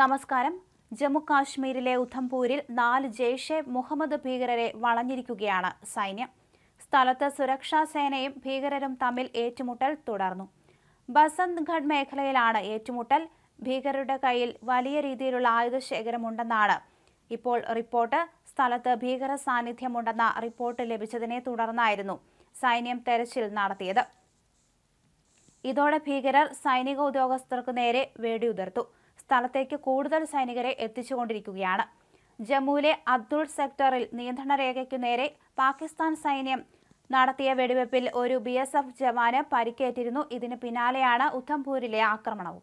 നമസ്കാരം ജമ്മു കാശ്മീരിലെ ഉധംപൂരിൽ നാല് ജെയ്ഷെ മുഹമ്മദ് ഭീകരരെ വളഞ്ഞിരിക്കുകയാണ് സൈന്യം സ്ഥലത്ത് സുരക്ഷാ സേനയും ഭീകരരും തമ്മിൽ ഏറ്റുമുട്ടൽ തുടർന്നു ബസന്ത്ഗഡ് മേഖലയിലാണ് ഏറ്റുമുട്ടൽ ഭീകരരുടെ കയ്യിൽ വലിയ രീതിയിലുള്ള ആയുധശേഖരമുണ്ടെന്നാണ് ഇപ്പോൾ റിപ്പോർട്ട് സ്ഥലത്ത് ഭീകര സാന്നിധ്യമുണ്ടെന്ന റിപ്പോർട്ട് ലഭിച്ചതിനെ തുടർന്നായിരുന്നു സൈന്യം തെരച്ചിൽ നടത്തിയത് ഇതോടെ ഭീകരർ സൈനിക ഉദ്യോഗസ്ഥർക്കു നേരെ വേടിയുതിർത്തു സ്ഥലത്തേക്ക് കൂടുതൽ സൈനികരെ എത്തിച്ചുകൊണ്ടിരിക്കുകയാണ് ജമ്മുവിലെ അബ്ദുൾ സെക്ടറിൽ നിയന്ത്രണ രേഖയ്ക്കു നേരെ പാകിസ്ഥാൻ സൈന്യം നടത്തിയ വെടിവെപ്പിൽ ഒരു ബി എസ് എഫ് ജവാന് പരിക്കേറ്റിരുന്നു ഇതിന് പിന്നാലെയാണ് ഉധംപൂരിലെ ആക്രമണവും